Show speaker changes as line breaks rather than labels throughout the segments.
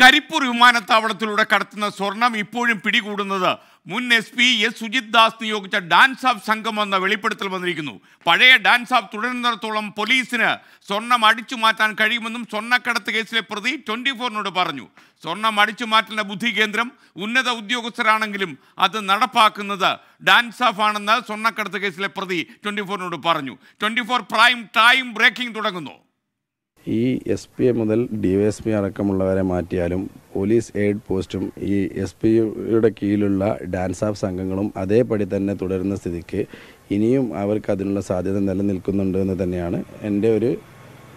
കരിപ്പൂർ വിമാനത്താവളത്തിലൂടെ കടത്തുന്ന സ്വർണം ഇപ്പോഴും പിടികൂടുന്നത് മുൻ S P S Sujith Das നിയോഗിച്ച ഡാൻസ് ആഫ് സംഘം എന്ന വെളിപ്പെടുത്തൽ വന്നിരിക്കുന്നു പഴയ ഡാൻസ് ആഫ് തുടരുന്നിടത്തോളം പോലീസിന് സ്വർണം അടിച്ചു മാറ്റാൻ കഴിയുമെന്നും സ്വർണ്ണക്കടത്ത് കേസിലെ പ്രതി ട്വൻറ്റി ഫോറിനോട് പറഞ്ഞു സ്വർണം അടിച്ചു മാറ്റുന്ന ബുദ്ധി കേന്ദ്രം ഉന്നത ഉദ്യോഗസ്ഥരാണെങ്കിലും അത് നടപ്പാക്കുന്നത് ഡാൻസ് ആഫ് ആണെന്ന് സ്വർണ്ണക്കടത്ത് കേസിലെ പ്രതി ട്വൻറ്റി ഫോറിനോട് പറഞ്ഞു twenty four prime time breaking തുടങ്ങുന്നു
ഈ എസ് പി മുതൽ ഡി വൈ എസ് പി അടക്കമുള്ളവരെ മാറ്റിയാലും പോലീസ് എയ്ഡ് പോസ്റ്റും ഈ എസ് പിയുടെ കീഴിലുള്ള ഡാൻസ് ആഫ് സംഘങ്ങളും അതേപടി തന്നെ തുടരുന്ന സ്ഥിതിക്ക് ഇനിയും അവർക്ക് അതിനുള്ള സാധ്യത നിലനിൽക്കുന്നുണ്ട് എന്ന് തന്നെയാണ് എൻ്റെ ഒരു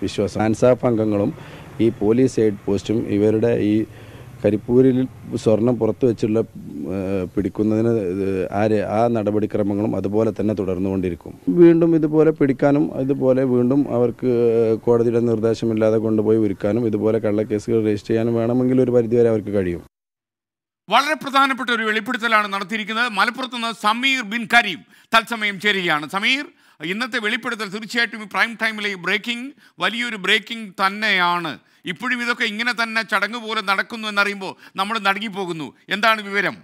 വിശ്വാസം ഡാൻസ് ആഫ് അംഗങ്ങളും ഈ പോലീസ് എയ്ഡ് പോസ്റ്റും ഇവരുടെ ഈ കരിപ്പൂരിൽ സ്വർണം പുറത്തു വെച്ചുള്ള പിടിക്കുന്നതിന് ആര് ആ നടപടിക്രമങ്ങളും അതുപോലെ തന്നെ തുടർന്നുകൊണ്ടിരിക്കും വീണ്ടും ഇതുപോലെ പിടിക്കാനും ഇതുപോലെ വീണ്ടും അവർക്ക് കോടതിയുടെ നിർദ്ദേശമില്ലാതെ കൊണ്ടുപോയി ഒരുക്കാനും ഇതുപോലെ കള്ളക്കേസുകൾ രജിസ്റ്റർ ചെയ്യാനും വേണമെങ്കിൽ ഒരു പരിധിവരെ അവർക്ക് കഴിയും
വളരെ പ്രധാനപ്പെട്ട ഒരു വെളിപ്പെടുത്തലാണ് നടത്തിയിരിക്കുന്നത് മലപ്പുറത്ത് നിന്ന് സമീർ ബിൻ കരീം തത്സമയം ചേരുകയാണ് സമീർ ഇന്നത്തെ വെളിപ്പെടുത്തൽ തീർച്ചയായിട്ടും പ്രൈം ടൈമിലെ ഈ ബ്രേക്കിംഗ് വലിയൊരു ബ്രേക്കിംഗ് തന്നെയാണ് ഇപ്പോഴും ഇതൊക്കെ ഇങ്ങനെ തന്നെ ചടങ്ങ് പോലെ നടക്കുന്നു എന്നറിയുമ്പോൾ നമ്മൾ നടുങ്ങിപ്പോകുന്നു എന്താണ് വിവരം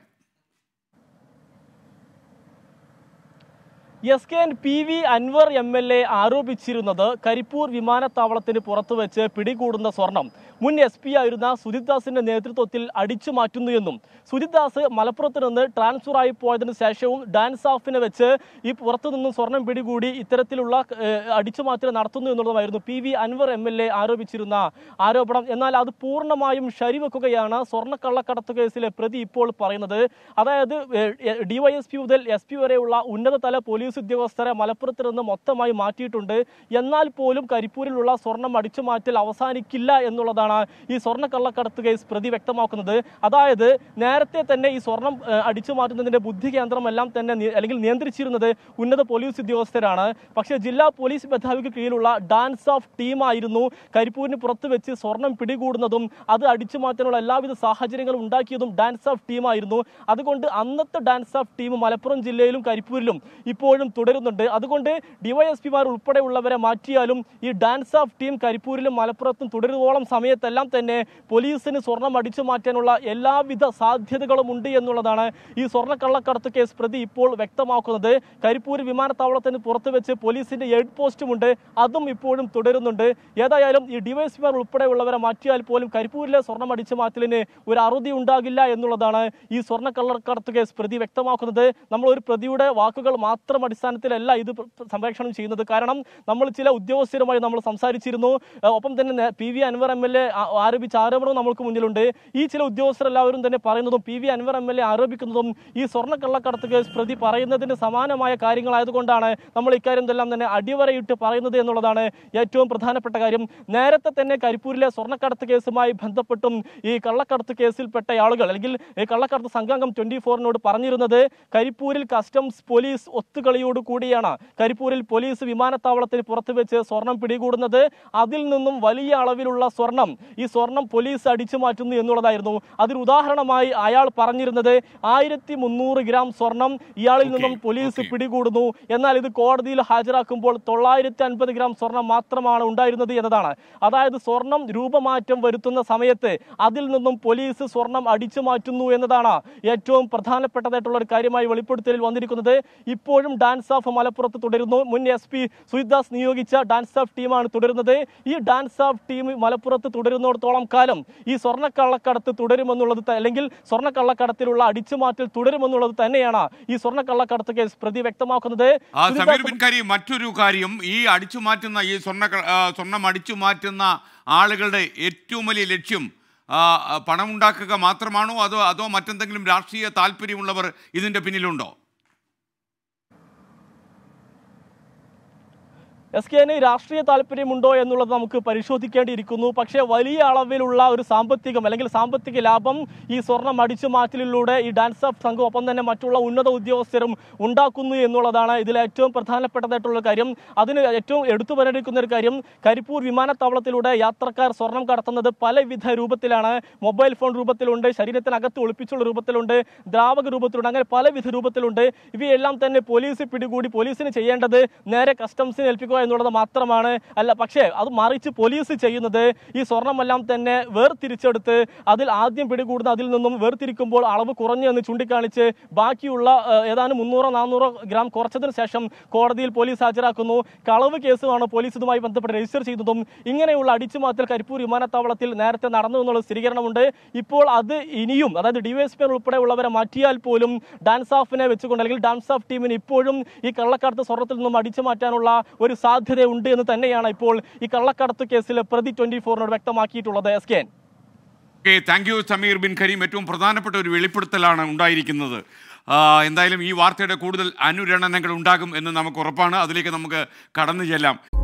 S K N P V Anvar M L A ആരോപിച്ചിരുന്നത് കരിപ്പൂർ വിമാനത്താവളത്തിന് വെച്ച് പിടികൂടുന്ന സ്വർണം മുൻ എസ് പി ആയിരുന്ന സുജിത് ദാസിന്റെ നേതൃത്വത്തിൽ അടിച്ചു മാറ്റുന്നു എന്നും സുജിത് ദാസ് മലപ്പുറത്ത് നിന്ന് ട്രാൻസ്ഫർ ആയി പോയതിനു ശേഷവും ഡാൻസ് ഓഫിനെ വെച്ച് ഈ പുറത്തു നിന്നും സ്വർണം പിടികൂടി ഇത്തരത്തിലുള്ള മാറ്റൽ നടത്തുന്നു എന്നുള്ളതായിരുന്നു P V Anvar M L A ആരോപിച്ചിരുന്ന ആരോപണം എന്നാൽ അത് പൂർണ്ണമായും ശരിവെക്കുകയാണ് സ്വർണ്ണക്കള്ളക്കടത്ത് കേസിലെ പ്രതി ഇപ്പോൾ പറയുന്നത് അതായത് ഡിവൈഎസ്പി മുതൽ എസ് പി വരെയുള്ള ഉന്നതതല പോലീസ് ഉദ്യോഗസ്ഥരെ മലപ്പുറത്ത് നിന്ന് മൊത്തമായി മാറ്റിയിട്ടുണ്ട് എന്നാൽ പോലും കരിപ്പൂരിലുള്ള സ്വർണം അടിച്ചുമാറ്റൽ അവസാനിക്കില്ല എന്നുള്ളതാണ് എന്നാണ് ഈ കള്ളക്കടത്ത് കേസ് പ്രതി വ്യക്തമാക്കുന്നത് അതായത് നേരത്തെ തന്നെ ഈ സ്വർണം അടിച്ചു മാറ്റുന്നതിന്റെ ബുദ്ധി കേന്ദ്രമെല്ലാം തന്നെ അല്ലെങ്കിൽ നിയന്ത്രിച്ചിരുന്നത് ഉന്നത പോലീസ് ഉദ്യോഗസ്ഥരാണ് പക്ഷേ ജില്ലാ പോലീസ് മേധാവിക്ക് കീഴിലുള്ള ഡാൻസ് ഓഫ് ടീമായിരുന്നു കരിപ്പൂരിന് പുറത്ത് വെച്ച് സ്വർണം പിടികൂടുന്നതും അത് അടിച്ചു മാറ്റാനുള്ള എല്ലാവിധ സാഹചര്യങ്ങളും ഉണ്ടാക്കിയതും ഡാൻസ് ഓഫ് ടീമായിരുന്നു അതുകൊണ്ട് അന്നത്തെ ഡാൻസ് ഓഫ് ടീം മലപ്പുറം ജില്ലയിലും കരിപ്പൂരിലും ഇപ്പോഴും തുടരുന്നുണ്ട് അതുകൊണ്ട് ഡിവൈഎസ്പിമാർ ഉൾപ്പെടെയുള്ളവരെ മാറ്റിയാലും ഈ ഡാൻസ് ഓഫ് ടീം കരിപ്പൂരിലും മലപ്പുറത്തും തുടരുവോളം സമയം സാഹചര്യത്തെല്ലാം തന്നെ പോലീസിന് സ്വർണം അടിച്ചു മാറ്റാനുള്ള എല്ലാവിധ സാധ്യതകളും ഉണ്ട് എന്നുള്ളതാണ് ഈ സ്വർണ്ണക്കള്ളക്കടത്ത് കേസ് പ്രതി ഇപ്പോൾ വ്യക്തമാക്കുന്നത് കരിപ്പൂർ വിമാനത്താവളത്തിന് പുറത്ത് വെച്ച് പോലീസിന്റെ എയ്ഡ് പോസ്റ്റുമുണ്ട് അതും ഇപ്പോഴും തുടരുന്നുണ്ട് ഏതായാലും ഈ ഡിവൈഎസ്പിമാർ ഉൾപ്പെടെയുള്ളവരെ മാറ്റിയാൽ പോലും കരിപ്പൂരിലെ സ്വർണം അടിച്ചു മാറ്റലിന് ഒരു അറുതി ഉണ്ടാകില്ല എന്നുള്ളതാണ് ഈ സ്വർണ്ണക്കള്ളക്കടത്ത് കേസ് പ്രതി വ്യക്തമാക്കുന്നത് നമ്മൾ ഒരു പ്രതിയുടെ വാക്കുകൾ മാത്രം അടിസ്ഥാനത്തിലല്ല ഇത് സംപ്രേഷണം ചെയ്യുന്നത് കാരണം നമ്മൾ ചില ഉദ്യോഗസ്ഥരുമായി നമ്മൾ സംസാരിച്ചിരുന്നു ഒപ്പം തന്നെ P V Anvar M L A ആരോപിച്ച ആരോപണവും നമ്മൾക്ക് മുന്നിലുണ്ട് ഈ ചില ഉദ്യോഗസ്ഥർ എല്ലാവരും തന്നെ പറയുന്നതും P V Anvar M L A ആരോപിക്കുന്നതും ഈ കള്ളക്കടത്ത് കേസ് പ്രതി പറയുന്നതിന് സമാനമായ കാര്യങ്ങളായതുകൊണ്ടാണ് നമ്മൾ ഇക്കാര്യം എല്ലാം തന്നെ അടിവരയിട്ട് പറയുന്നത് എന്നുള്ളതാണ് ഏറ്റവും പ്രധാനപ്പെട്ട കാര്യം നേരത്തെ തന്നെ കരിപ്പൂരിലെ സ്വർണ്ണക്കടത്ത് കേസുമായി ബന്ധപ്പെട്ടും ഈ കള്ളക്കടത്ത് കേസിൽപ്പെട്ട ആളുകൾ അല്ലെങ്കിൽ ഈ കള്ളക്കടത്ത് സംഘാംഗം ട്വന്റി ഫോറിനോട് പറഞ്ഞിരുന്നത് കരിപ്പൂരിൽ കസ്റ്റംസ് പോലീസ് ഒത്തുകളിയോട് കൂടിയാണ് കരിപ്പൂരിൽ പോലീസ് വിമാനത്താവളത്തിന് പുറത്തു വെച്ച് സ്വർണം പിടികൂടുന്നത് അതിൽ നിന്നും വലിയ അളവിലുള്ള സ്വർണം ഈ സ്വർണം പോലീസ് അടിച്ചു മാറ്റുന്നു എന്നുള്ളതായിരുന്നു അതിന് ഉദാഹരണമായി അയാൾ പറഞ്ഞിരുന്നത് ആയിരത്തി മുന്നൂറ് ഗ്രാം സ്വർണം ഇയാളിൽ നിന്നും പോലീസ് പിടികൂടുന്നു എന്നാൽ ഇത് കോടതിയിൽ ഹാജരാക്കുമ്പോൾ തൊള്ളായിരത്തി അൻപത് ഗ്രാം സ്വർണം മാത്രമാണ് ഉണ്ടായിരുന്നത് എന്നതാണ് അതായത് സ്വർണം രൂപമാറ്റം വരുത്തുന്ന സമയത്ത് അതിൽ നിന്നും പോലീസ് സ്വർണം അടിച്ചു മാറ്റുന്നു എന്നതാണ് ഏറ്റവും പ്രധാനപ്പെട്ടതായിട്ടുള്ള ഒരു കാര്യമായി വെളിപ്പെടുത്തലിൽ വന്നിരിക്കുന്നത് ഇപ്പോഴും ഡാൻസ് ഓഫ് മലപ്പുറത്ത് തുടരുന്നു മുൻ എസ് പി സുജിദാസ് നിയോഗിച്ച ഡാൻസ് ഓഫ് ടീമാണ് തുടരുന്നത് ഈ ഡാൻസ് ഓഫ് ടീം മലപ്പുറത്ത് തുടരുന്നിടത്തോളം കാലം ഈ സ്വർണ്ണക്കള്ളക്കടത്ത് തുടരുമെന്നുള്ളത് അല്ലെങ്കിൽ സ്വർണ്ണക്കള്ളക്കടത്തിലുള്ള അടിച്ചുമാറ്റൽ തുടരുമെന്നുള്ളത് തന്നെയാണ് ഈ സ്വർണ്ണക്കള്ളക്കടത്ത് കേസ് പ്രതി വ്യക്തമാക്കുന്നത്
മറ്റൊരു കാര്യം ഈ അടിച്ചു മാറ്റുന്ന ഈ സ്വർണ്ണ സ്വർണം അടിച്ചു മാറ്റുന്ന ആളുകളുടെ ഏറ്റവും വലിയ ലക്ഷ്യം പണമുണ്ടാക്കുക മാത്രമാണോ അതോ അതോ മറ്റെന്തെങ്കിലും രാഷ്ട്രീയ താല്പര്യമുള്ളവർ ഇതിൻ്റെ പിന്നിലുണ്ടോ
എസ് കെ എന് രാഷ്ട്രീയ താല്പര്യമുണ്ടോ എന്നുള്ളത് നമുക്ക് പരിശോധിക്കേണ്ടിയിരിക്കുന്നു പക്ഷേ വലിയ അളവിലുള്ള ഒരു സാമ്പത്തികം അല്ലെങ്കിൽ സാമ്പത്തിക ലാഭം ഈ സ്വർണം അടിച്ചു മാറ്റലിലൂടെ ഈ ഡാൻസ് ഓഫ് സംഘം ഒപ്പം തന്നെ മറ്റുള്ള ഉന്നത ഉദ്യോഗസ്ഥരും ഉണ്ടാക്കുന്നു എന്നുള്ളതാണ് ഇതിൽ ഏറ്റവും പ്രധാനപ്പെട്ടതായിട്ടുള്ള കാര്യം അതിന് ഏറ്റവും എടുത്തു പറഞ്ഞിരിക്കുന്ന ഒരു കാര്യം കരിപ്പൂർ വിമാനത്താവളത്തിലൂടെ യാത്രക്കാർ സ്വർണം കടത്തുന്നത് പലവിധ രൂപത്തിലാണ് മൊബൈൽ ഫോൺ രൂപത്തിലുണ്ട് ശരീരത്തിനകത്ത് ഒളിപ്പിച്ചുള്ള രൂപത്തിലുണ്ട് ദ്രാവക രൂപത്തിലുണ്ട് അങ്ങനെ പലവിധ രൂപത്തിലുണ്ട് ഇവയെല്ലാം തന്നെ പോലീസ് പിടികൂടി പോലീസിന് ചെയ്യേണ്ടത് നേരെ കസ്റ്റംസിന് ഏൽപ്പിക്കുക എന്നുള്ളത് മാത്രമാണ് അല്ല പക്ഷേ അത് മറിച്ച് പോലീസ് ചെയ്യുന്നത് ഈ സ്വർണമെല്ലാം തന്നെ വേർതിരിച്ചെടുത്ത് അതിൽ ആദ്യം പിടികൂടുന്ന അതിൽ നിന്നും വേർതിരിക്കുമ്പോൾ അളവ് കുറഞ്ഞു എന്ന് ചൂണ്ടിക്കാണിച്ച് ബാക്കിയുള്ള ഏതാനും മുന്നൂറോ നാനൂറോ ഗ്രാം കുറച്ചതിന് ശേഷം കോടതിയിൽ പോലീസ് ഹാജരാക്കുന്നു കളവ് കേസുമാണ് പോലീസ് ഇതുമായി ബന്ധപ്പെട്ട് രജിസ്റ്റർ ചെയ്തതും ഇങ്ങനെയുള്ള അടിച്ചുമാറ്റൽ കരിപ്പൂർ വിമാനത്താവളത്തിൽ നേരത്തെ നടന്നു എന്നുള്ള സ്ഥിരീകരണമുണ്ട് ഇപ്പോൾ അത് ഇനിയും അതായത് ഡിവൈഎസ്പി ഉൾപ്പെടെയുള്ളവരെ മാറ്റിയാൽ പോലും ഡാൻസ് ഓഫിനെ വെച്ചുകൊണ്ട് അല്ലെങ്കിൽ ഡാൻസ് ഓഫ് ടീമിന് ഇപ്പോഴും ഈ കള്ളക്കടത്ത് സ്വർണത്തിൽ നിന്നും അടിച്ചു മാറ്റാനുള്ള ഒരു സാധ്യതയുണ്ട് എന്ന് തന്നെയാണ് ഇപ്പോൾ ഈ കള്ളക്കടത്ത് കേസിലെ പ്രതി ട്വന്റി ഫോറിനോട് വ്യക്തമാക്കിയിട്ടുള്ളത് S K
thank you Sameer Bin Kareem ഏറ്റവും പ്രധാനപ്പെട്ട ഒരു വെളിപ്പെടുത്തലാണ് ഉണ്ടായിരിക്കുന്നത് എന്തായാലും ഈ വാർത്തയുടെ കൂടുതൽ അനുരണനങ്ങൾ ഉണ്ടാകും എന്ന് നമുക്ക് ഉറപ്പാണ് അതിലേക്ക് നമുക്ക് കടന്നു ചെല്ലാം